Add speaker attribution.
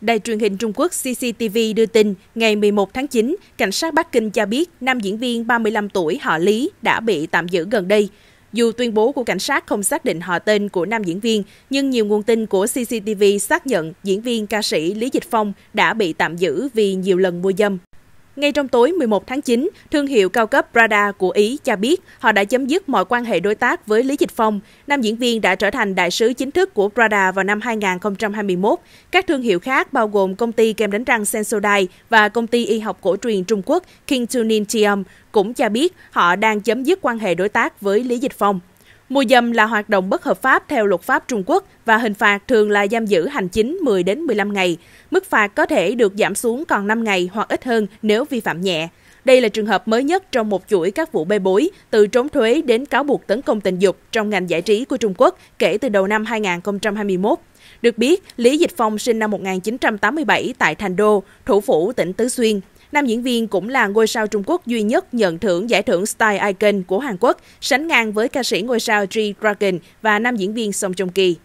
Speaker 1: Đài truyền hình Trung Quốc CCTV đưa tin, ngày 11 tháng 9, cảnh sát Bắc Kinh cho biết nam diễn viên 35 tuổi họ Lý đã bị tạm giữ gần đây. Dù tuyên bố của cảnh sát không xác định họ tên của nam diễn viên, nhưng nhiều nguồn tin của CCTV xác nhận diễn viên ca sĩ Lý Dịch Phong đã bị tạm giữ vì nhiều lần mua dâm. Ngay trong tối 11 tháng 9, thương hiệu cao cấp Prada của Ý cho biết họ đã chấm dứt mọi quan hệ đối tác với Lý Dịch Phong. Nam diễn viên đã trở thành đại sứ chính thức của Prada vào năm 2021. Các thương hiệu khác bao gồm công ty kem đánh răng Sensodyne và công ty y học cổ truyền Trung Quốc King Tunin Tiam cũng cho biết họ đang chấm dứt quan hệ đối tác với Lý Dịch Phong. Mua dâm là hoạt động bất hợp pháp theo luật pháp Trung Quốc và hình phạt thường là giam giữ hành chính 10 đến 15 ngày. Mức phạt có thể được giảm xuống còn 5 ngày hoặc ít hơn nếu vi phạm nhẹ. Đây là trường hợp mới nhất trong một chuỗi các vụ bê bối, từ trốn thuế đến cáo buộc tấn công tình dục trong ngành giải trí của Trung Quốc kể từ đầu năm 2021. Được biết, Lý Dịch Phong sinh năm 1987 tại Thành Đô, thủ phủ tỉnh Tứ Xuyên, Nam diễn viên cũng là ngôi sao Trung Quốc duy nhất nhận thưởng giải thưởng Style Icon của Hàn Quốc, sánh ngang với ca sĩ ngôi sao G-Dragon và nam diễn viên Song Jong Ki.